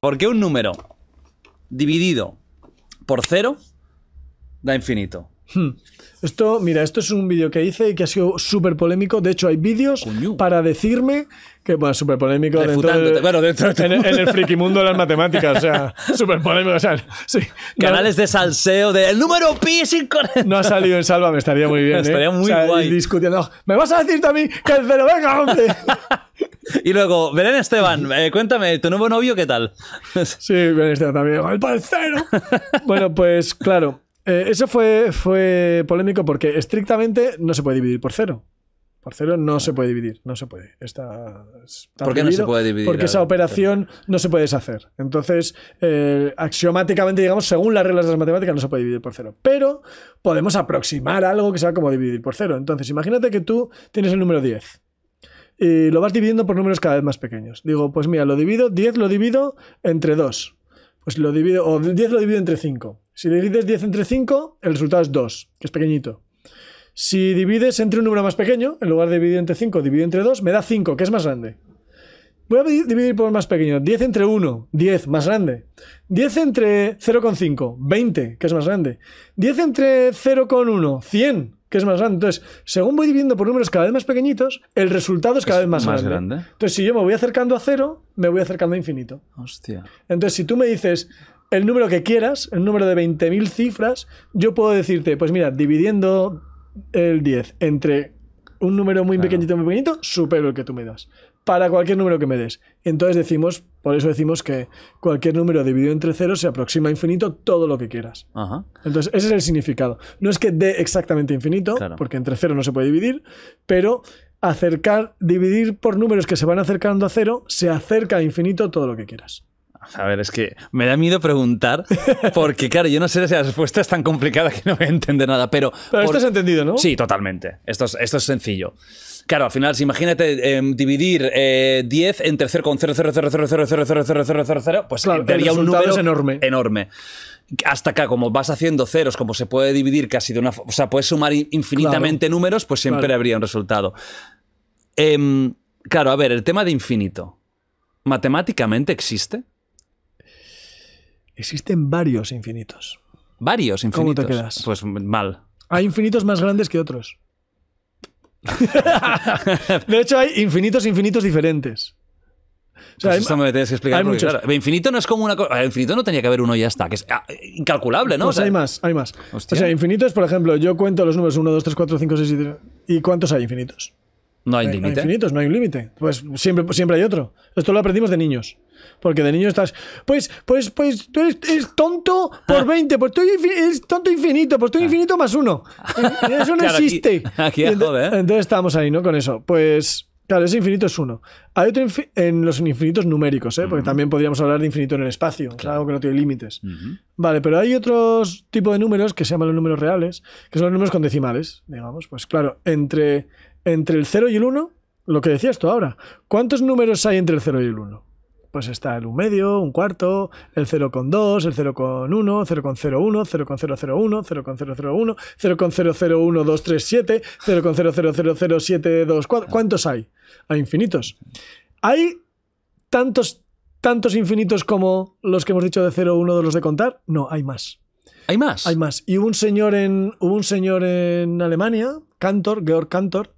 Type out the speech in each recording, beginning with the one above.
¿Por qué un número dividido por cero da infinito? Hmm. Esto, mira, esto es un vídeo que hice y que ha sido súper polémico. De hecho, hay vídeos para decirme que, bueno, súper polémico dentro bueno, dentro en, el, friki mundo de las matemáticas. o sea, súper polémico. O sea, sí, Canales de salseo de el número pi es incorrecto. No ha salido en salva, me estaría muy bien. ¿eh? estaría muy guay. discutiendo, me vas a decir también que el cero... venga hombre? Y luego, Belén Esteban, eh, cuéntame, ¿tu nuevo novio qué tal? Sí, Belén Esteban también. parcero! bueno, pues claro. Eh, eso fue, fue polémico porque estrictamente no se puede dividir por cero. Por cero no se puede dividir, no se puede. ¿Por qué no se puede dividir? Porque esa operación no se puede deshacer. Entonces, eh, axiomáticamente, digamos, según las reglas de las matemáticas, no se puede dividir por cero. Pero podemos aproximar algo que sea como dividir por cero. Entonces, imagínate que tú tienes el número 10 y lo vas dividiendo por números cada vez más pequeños. Digo, pues mira, lo divido, 10 lo divido entre 2. Pues lo divido, o 10 lo divido entre 5. Si divides 10 entre 5, el resultado es 2, que es pequeñito. Si divides entre un número más pequeño, en lugar de dividir entre 5, divido entre 2, me da 5, que es más grande. Voy a dividir por más pequeño. 10 entre 1, 10, más grande. 10 entre 0,5, 20, que es más grande. 10 entre 0,1, 100, que es más grande. Entonces, según voy dividiendo por números cada vez más pequeñitos, el resultado es cada vez más, grande. Entonces, si yo me voy acercando a cero, me voy acercando a infinito. Hostia. Entonces, si tú me dices el número que quieras, el número de 20.000 cifras, yo puedo decirte, pues mira, dividiendo el 10 entre un número muy pequeñito pequeñito, muy pequeñito, supero el que tú me das para cualquier número que me des. Entonces decimos, por eso decimos que cualquier número dividido entre cero se aproxima a infinito todo lo que quieras. Entonces, ese es el significado. No es que dé exactamente infinito, porque entre cero no se puede dividir, pero acercar, dividir por números que se van acercando a cero, se acerca a infinito todo lo que quieras. A ver, es que me da miedo preguntar, porque claro, yo no sé si la respuesta es tan complicada que no voy a nada, pero... esto es entendido, ¿no? Sí, totalmente. Esto es, esto es sencillo. Claro, al final, si imagínate dividir 10 entre 0,0000000000. pues claro, un número enorme. enorme. Hasta acá, como vas haciendo ceros, como se puede dividir casi de una... O sea, puedes sumar infinitamente números, pues siempre habría un resultado. claro, a ver, el tema de infinito. ¿Matemáticamente existe? Existen varios infinitos. ¿Varios infinitos? ¿Cómo te quedas? Pues mal. Hay infinitos más grandes que otros. de hecho, hay infinitos, infinitos diferentes. O sea, pues me tienes que explicar. Hay infinito no es como una cosa. Ah, infinito no tenía que haber uno y ya está, que es ah, incalculable, ¿no? Pues o sea, hay más, hay más. O sea, infinitos, por ejemplo, yo cuento los números 1, 2, 3, 4, 5, 6, 7. ¿Y cuántos hay infinitos? No hay eh, límite. infinitos, no hay un límite. Pues siempre, siempre hay otro. Esto lo aprendimos de niños. Porque de niño estás, pues, pues, pues, tú eres, tonto por 20, pues tú eres tonto infinito, pues tú ah. infinito más uno. Eso no existe. Aquí, ¿eh? Entonces estábamos ahí, ¿no? Con eso. Pues, claro, ese infinito es uno. Hay otro en los infinitos numéricos, ¿eh? Porque mm. también podríamos hablar de infinito en el espacio, claro. que no tiene límites. Vale, pero hay otros tipo de números que se llaman los números reales, que son los números con decimales, digamos. Pues claro, entre entre el 0 y el 1, lo que decías tú ahora, ¿cuántos números hay entre el 0 y el 1? Pues está el 1 medio, un cuarto, el 0 con 2, el 0 con 1, 0 con 0, 1, 0 con 0, 0, 1, 0 con 0, 0, 1, 0 con 0, 0, 1, 2, 3, 7, 0 con 0, 0, 0, 0, 7, 2, 4. ¿Cuántos hay? Hay infinitos. ¿Hay tantos, tantos infinitos como los que hemos dicho de 0, 1, de los de contar? No, hay más. ¿Hay más? Hay más. Y hubo un señor en, hubo un señor en Alemania, Cantor, Georg Cantor,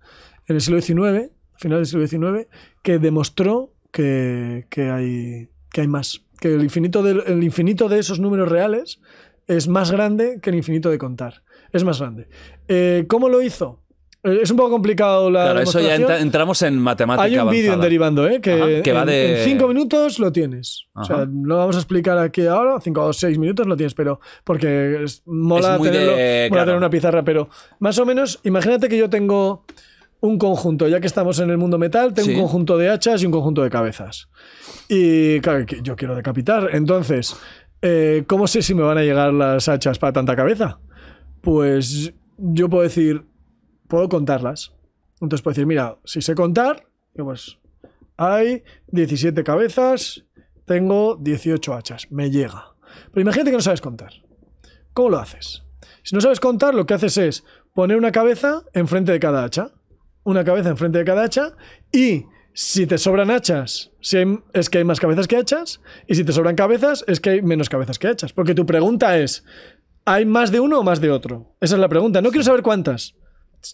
en el siglo XIX, final del siglo XIX, que demostró que, hay, que hay más. Que el infinito, de, infinito de esos números reales es más grande que el infinito de contar. Es más grande. Eh, ¿Cómo lo hizo? Eh, es un poco complicado la. Claro, eso ya entramos en matemática. Hay un vídeo en derivando, ¿eh? Que, va en, de... en, cinco minutos lo tienes. O sea, lo vamos a explicar aquí ahora, cinco o seis minutos lo tienes, pero. Porque es, mola, tenerlo, de... tener una pizarra, pero más o menos, imagínate que yo tengo un conjunto, ya que estamos en el mundo metal, tengo un conjunto de hachas y un conjunto de cabezas. Y claro, yo quiero decapitar. Entonces, eh, ¿cómo sé si me van a llegar las hachas para tanta cabeza? Pues yo puedo decir puedo contarlas. Entonces puedo decir, mira, si sé contar, pues hay 17 cabezas, tengo 18 hachas, me llega. Pero imagínate que no sabes contar. ¿Cómo lo haces? Si no sabes contar, lo que haces es poner una cabeza enfrente de cada hacha. Una cabeza enfrente de cada hacha y si te sobran hachas, es que hay más cabezas que hachas, y si te sobran cabezas, es que hay menos cabezas que hachas. Porque tu pregunta es, ¿hay más de uno o más de otro? Esa es la pregunta. No quiero saber cuántas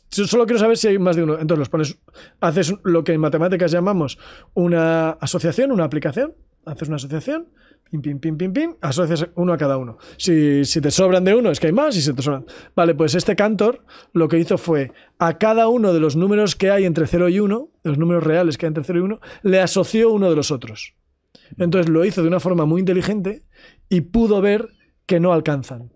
solo quiero saber si hay más de uno. Entonces los pones, haces lo que en matemáticas llamamos una asociación, una aplicación. Haces una asociación, pim, pim, pim, pim, pim, asocias uno a cada uno. Si, te sobran de uno, es que hay más, y se te sobran. Vale, pues este Cantor lo que hizo fue a cada uno de los números que hay entre 0 y 1, los números reales que hay entre 0 y 1, le asoció uno de los otros. Entonces lo hizo de una forma muy inteligente y pudo ver que no alcanzan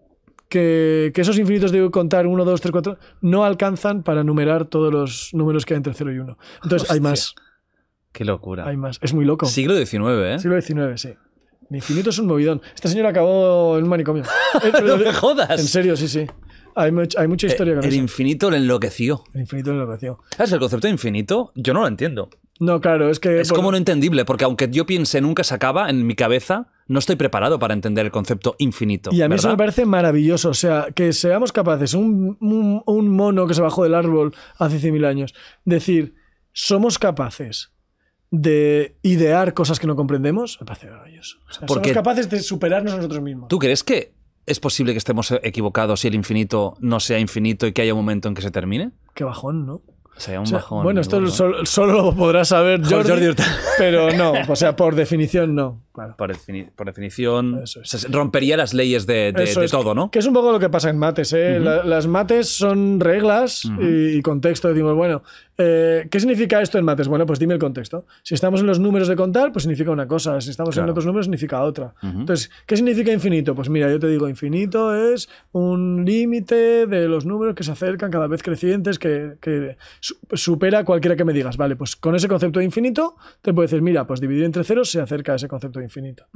que, esos infinitos de contar 1, 2, 3, 4 no alcanzan para numerar todos los números que hay entre 0 y 1. Entonces hay más. Qué locura. Hay más. Es muy loco. Siglo XIX, ¿eh? Siglo XIX, sí. El infinito es un movidón. Esta señora acabó en un manicomio. Eh, no jodas. En serio, sí, sí. Hay, hay mucha eh, historia con el infinito le enloqueció. El infinito le enloqueció. ¿Sabes? El concepto de infinito, yo no lo entiendo. No, claro, es que... Es como no entendible, porque aunque yo piense nunca se acaba, en mi cabeza no estoy preparado para entender el concepto infinito. Y a mí eso me parece maravilloso, o sea, que seamos capaces, un, mono que se bajó del árbol hace 100.000 años, decir, somos capaces de idear cosas que no comprendemos, me parece maravilloso. somos capaces de superarnos a nosotros mismos. ¿Tú crees que es posible que estemos equivocados y el infinito no sea infinito y que haya un momento en que se termine? Qué bajón, ¿no? Bueno, esto solo, lo podrá saber Jordi, pero no, o sea, por definición no. Por, definición, rompería las leyes de, todo, ¿no? Que es un poco lo que pasa en mates. ¿eh? las mates son reglas y, contexto. Decimos, bueno, eh, ¿qué significa esto en mates? Bueno, pues dime el contexto. Si estamos en los números de contar, pues significa una cosa. Si estamos en otros números, significa otra. Entonces, ¿qué significa infinito? Pues mira, yo te digo, infinito es un límite de los números que se acercan cada vez crecientes, que, supera cualquiera que me digas. Vale, pues con ese concepto de infinito, te puedo decir, mira, pues dividir entre ceros se acerca a ese concepto de infinita.